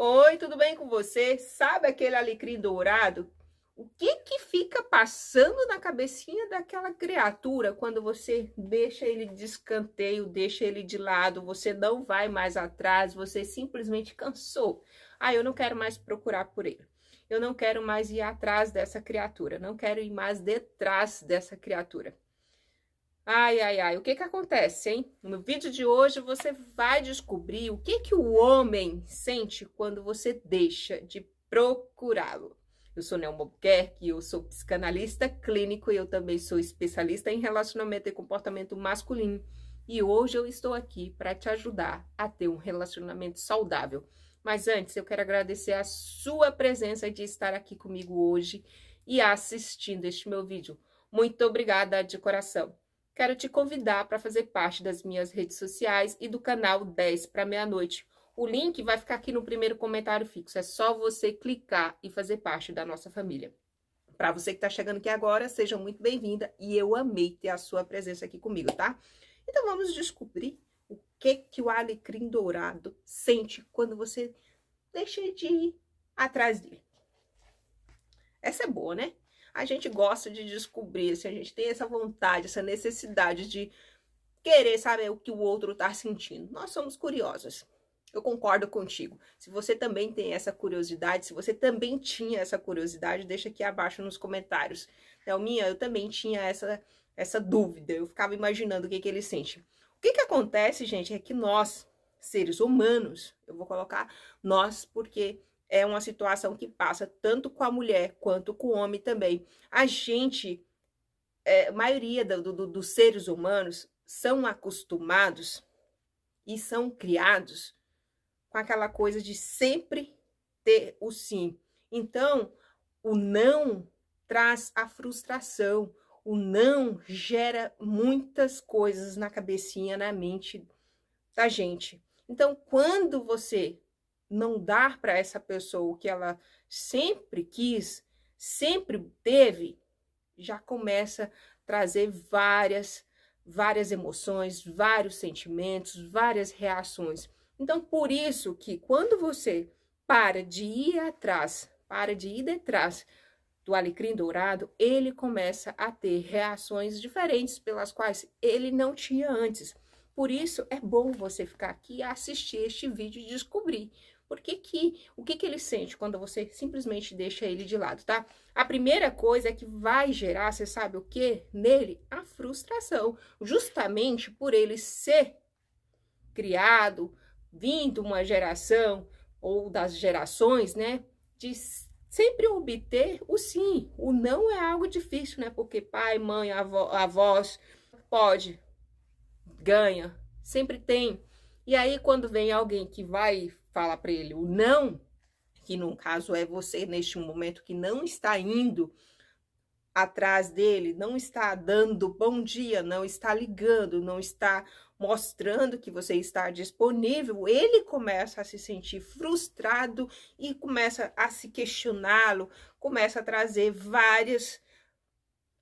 Oi, tudo bem com você? Sabe aquele alecrim dourado? O que que fica passando na cabecinha daquela criatura quando você deixa ele de escanteio, deixa ele de lado, você não vai mais atrás, você simplesmente cansou. Ah, eu não quero mais procurar por ele. Eu não quero mais ir atrás dessa criatura, não quero ir mais detrás dessa criatura. Ai, ai, ai, o que que acontece, hein? No vídeo de hoje você vai descobrir o que que o homem sente quando você deixa de procurá-lo. Eu sou Nelma Albuquerque, eu sou psicanalista clínico e eu também sou especialista em relacionamento e comportamento masculino. E hoje eu estou aqui para te ajudar a ter um relacionamento saudável. Mas antes, eu quero agradecer a sua presença de estar aqui comigo hoje e assistindo este meu vídeo. Muito obrigada de coração quero te convidar para fazer parte das minhas redes sociais e do canal 10 para meia-noite. O link vai ficar aqui no primeiro comentário fixo. É só você clicar e fazer parte da nossa família. Para você que está chegando aqui agora, seja muito bem-vinda e eu amei ter a sua presença aqui comigo, tá? Então vamos descobrir o que que o alecrim dourado sente quando você deixa de ir atrás dele. Essa é boa, né? a gente gosta de descobrir, se assim, a gente tem essa vontade, essa necessidade de querer saber o que o outro está sentindo. Nós somos curiosas. Eu concordo contigo. Se você também tem essa curiosidade, se você também tinha essa curiosidade, deixa aqui abaixo nos comentários. Thelminha, eu também tinha essa, essa dúvida. Eu ficava imaginando o que, que ele sente. O que, que acontece, gente, é que nós, seres humanos, eu vou colocar nós porque é uma situação que passa tanto com a mulher quanto com o homem também. A gente, é, a maioria do, do, dos seres humanos, são acostumados e são criados com aquela coisa de sempre ter o sim. Então, o não traz a frustração, o não gera muitas coisas na cabecinha, na mente da gente. Então, quando você não dar para essa pessoa o que ela sempre quis, sempre teve, já começa a trazer várias, várias emoções, vários sentimentos, várias reações. Então, por isso que quando você para de ir atrás, para de ir detrás do alecrim dourado, ele começa a ter reações diferentes pelas quais ele não tinha antes. Por isso, é bom você ficar aqui, assistir este vídeo e descobrir por que que, o que que ele sente quando você simplesmente deixa ele de lado, tá? A primeira coisa é que vai gerar, você sabe o que? Nele, a frustração, justamente por ele ser criado, vindo uma geração ou das gerações, né, de sempre obter o sim. O não é algo difícil, né? Porque pai, mãe, avó, avós, pode, ganha, sempre tem. E aí, quando vem alguém que vai fala para ele o não, que no caso é você neste momento que não está indo atrás dele, não está dando bom dia, não está ligando, não está mostrando que você está disponível, ele começa a se sentir frustrado e começa a se questioná-lo, começa a trazer várias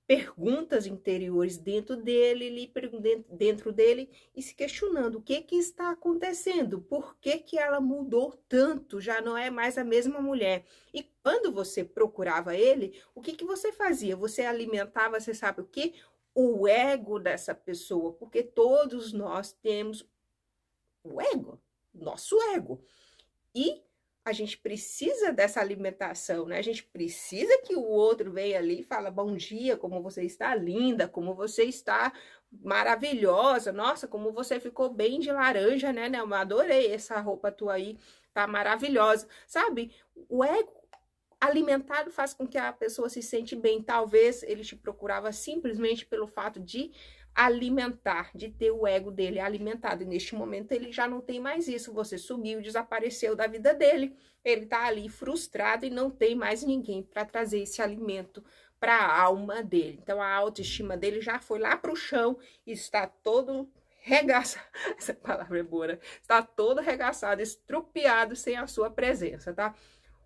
perguntas interiores dentro dele, dentro dele e se questionando o que que está acontecendo, por que que ela mudou tanto, já não é mais a mesma mulher. E quando você procurava ele, o que que você fazia? Você alimentava, você sabe o que? O ego dessa pessoa, porque todos nós temos o ego, nosso ego. E a gente precisa dessa alimentação, né? A gente precisa que o outro venha ali e fala bom dia, como você está linda, como você está maravilhosa, nossa, como você ficou bem de laranja, né? Eu adorei essa roupa tua aí, tá maravilhosa. Sabe? O ego alimentado faz com que a pessoa se sente bem. Talvez ele te procurava simplesmente pelo fato de alimentar, de ter o ego dele alimentado. E neste momento ele já não tem mais isso. Você sumiu, desapareceu da vida dele. Ele está ali frustrado e não tem mais ninguém para trazer esse alimento para a alma dele. Então a autoestima dele já foi lá para o chão e está todo regaça, essa palavra é boa, né? está todo regaçado, estrupiado sem a sua presença, tá?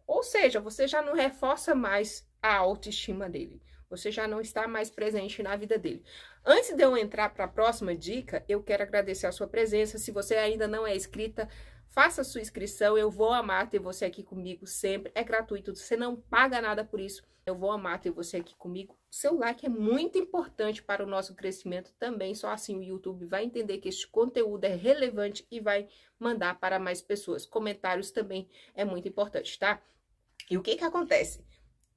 Ou seja, você já não reforça mais a autoestima dele. Você já não está mais presente na vida dele. Antes de eu entrar para a próxima dica, eu quero agradecer a sua presença. Se você ainda não é inscrita, faça sua inscrição. Eu vou amar ter você aqui comigo sempre. É gratuito, você não paga nada por isso. Eu vou amar ter você aqui comigo. Seu like é muito importante para o nosso crescimento também. Só assim o YouTube vai entender que este conteúdo é relevante e vai mandar para mais pessoas. Comentários também é muito importante, tá? E o que que acontece?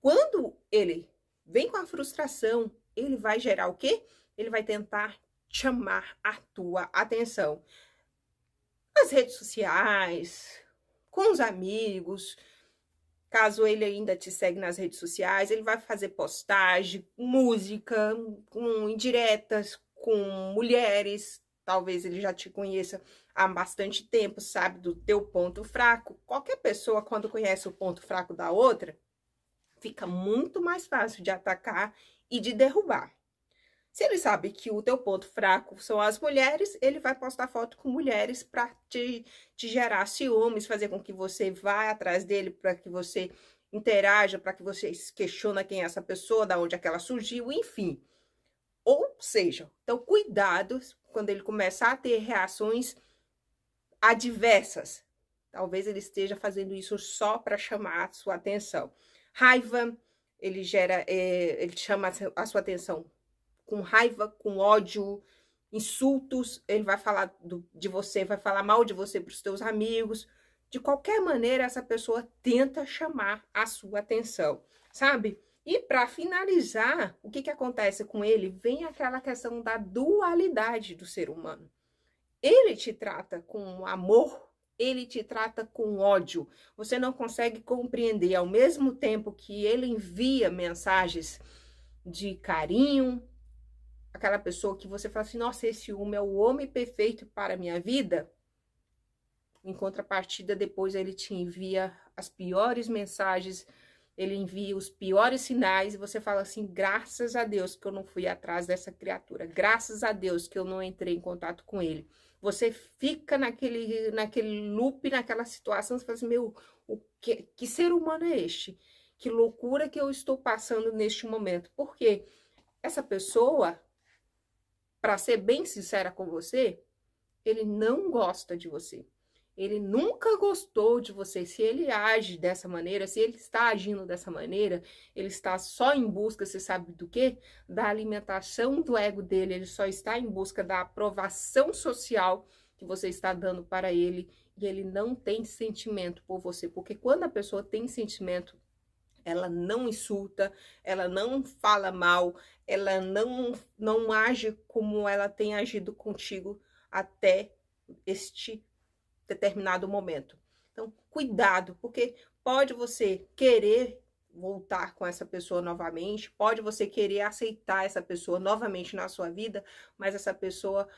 Quando ele vem com a frustração, ele vai gerar o quê? Ele vai tentar chamar a tua atenção. Nas redes sociais, com os amigos, caso ele ainda te segue nas redes sociais, ele vai fazer postagem, música, com indiretas, com mulheres, talvez ele já te conheça há bastante tempo, sabe do teu ponto fraco. Qualquer pessoa, quando conhece o ponto fraco da outra, fica muito mais fácil de atacar e de derrubar. Se ele sabe que o teu ponto fraco são as mulheres, ele vai postar foto com mulheres para te, te gerar ciúmes, fazer com que você vá atrás dele, para que você interaja, para que você questiona quem é essa pessoa, da onde é que ela surgiu, enfim. Ou seja, então cuidado quando ele começar a ter reações adversas. Talvez ele esteja fazendo isso só para chamar a sua atenção raiva, ele gera, é, ele chama a sua atenção com raiva, com ódio, insultos, ele vai falar do, de você, vai falar mal de você para os seus amigos. De qualquer maneira, essa pessoa tenta chamar a sua atenção, sabe? E para finalizar, o que, que acontece com ele? Vem aquela questão da dualidade do ser humano. Ele te trata com amor ele te trata com ódio. Você não consegue compreender. Ao mesmo tempo que ele envia mensagens de carinho, aquela pessoa que você fala assim: nossa, esse homem é o homem perfeito para a minha vida. Em contrapartida, depois ele te envia as piores mensagens ele envia os piores sinais e você fala assim: graças a Deus que eu não fui atrás dessa criatura, graças a Deus que eu não entrei em contato com ele. Você fica naquele, naquele loop, naquela situação, você fala assim: meu, o que, que ser humano é este? Que loucura que eu estou passando neste momento. Porque essa pessoa, para ser bem sincera com você, ele não gosta de você ele nunca gostou de você. Se ele age dessa maneira, se ele está agindo dessa maneira, ele está só em busca, você sabe do quê? Da alimentação do ego dele, ele só está em busca da aprovação social que você está dando para ele e ele não tem sentimento por você, porque quando a pessoa tem sentimento, ela não insulta, ela não fala mal, ela não não age como ela tem agido contigo até este determinado momento. Então, cuidado, porque pode você querer voltar com essa pessoa novamente, pode você querer aceitar essa pessoa novamente na sua vida, mas essa pessoa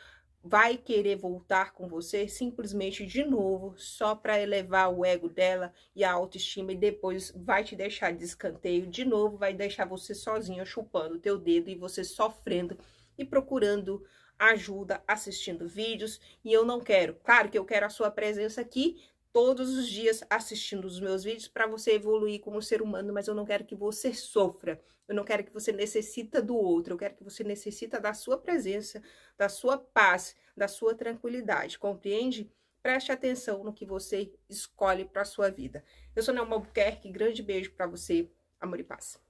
vai querer voltar com você simplesmente de novo, só para elevar o ego dela e a autoestima e depois vai te deixar de escanteio de novo, vai deixar você sozinha chupando o teu dedo e você sofrendo e procurando ajuda assistindo vídeos e eu não quero. Claro que eu quero a sua presença aqui todos os dias assistindo os meus vídeos para você evoluir como ser humano, mas eu não quero que você sofra. Eu não quero que você necessita do outro, eu quero que você necessita da sua presença, da sua paz, da sua tranquilidade. Compreende? Preste atenção no que você escolhe para sua vida. Eu sou Nelma Albuquerque, grande beijo para você. Amor e paz.